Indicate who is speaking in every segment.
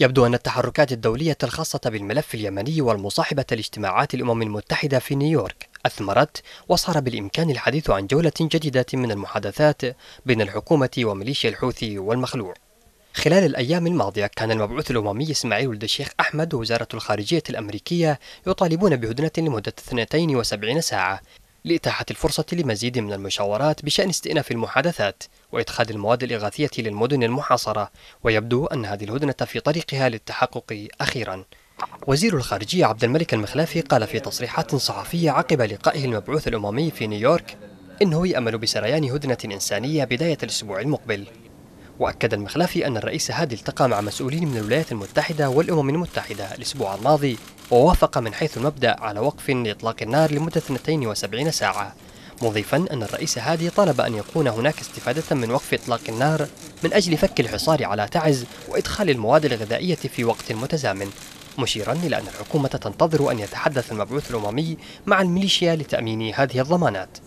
Speaker 1: يبدو أن التحركات الدولية الخاصة بالملف اليمني والمصاحبة لاجتماعات الأمم المتحدة في نيويورك أثمرت وصار بالإمكان الحديث عن جولة جديدة من المحادثات بين الحكومة وميليشيا الحوثي والمخلوع خلال الأيام الماضية كان المبعوث الأممي إسماعيل ولد الشيخ أحمد ووزارة الخارجية الأمريكية يطالبون بهدنة لمدة 72 ساعة لإتاحة الفرصة لمزيد من المشاورات بشأن استئناف المحادثات وإدخال المواد الإغاثية للمدن المحاصرة ويبدو أن هذه الهدنة في طريقها للتحقق أخيراً وزير الخارجية عبد الملك المخلافي قال في تصريحات صحفية عقب لقائه المبعوث الأممي في نيويورك إنه يأمل بسريان هدنة إنسانية بداية الأسبوع المقبل وأكد المخلافي أن الرئيس هادي التقى مع مسؤولين من الولايات المتحدة والأمم المتحدة الأسبوع الماضي ووافق من حيث المبدأ على وقف لإطلاق النار لمدة 72 ساعة مضيفا أن الرئيس هادي طلب أن يكون هناك استفادة من وقف إطلاق النار من أجل فك الحصار على تعز وإدخال المواد الغذائية في وقت متزامن مشيرا إلى أن الحكومة تنتظر أن يتحدث المبعوث الأممي مع الميليشيا لتأمين هذه الضمانات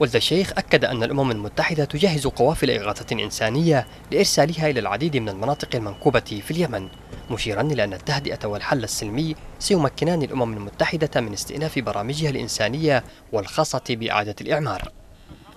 Speaker 1: ولد الشيخ أكد أن الأمم المتحدة تجهز قوافل إغاثة إنسانية لإرسالها إلى العديد من المناطق المنكوبة في اليمن مشيرا إلى أن التهدئة والحل السلمي سيمكنان الأمم المتحدة من استئناف برامجها الإنسانية والخاصة بإعادة الإعمار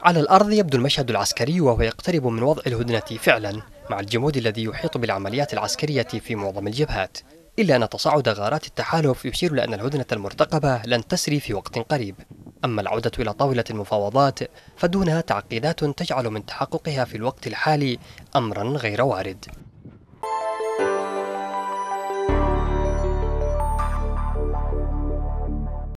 Speaker 1: على الأرض يبدو المشهد العسكري وهو يقترب من وضع الهدنة فعلا مع الجمود الذي يحيط بالعمليات العسكرية في معظم الجبهات إلا أن تصاعد غارات التحالف يشير لأن الهدنة المرتقبة لن تسري في وقت قريب أما العودة إلى طاولة المفاوضات فدونها تعقيدات تجعل من تحققها في الوقت الحالي أمرا غير وارد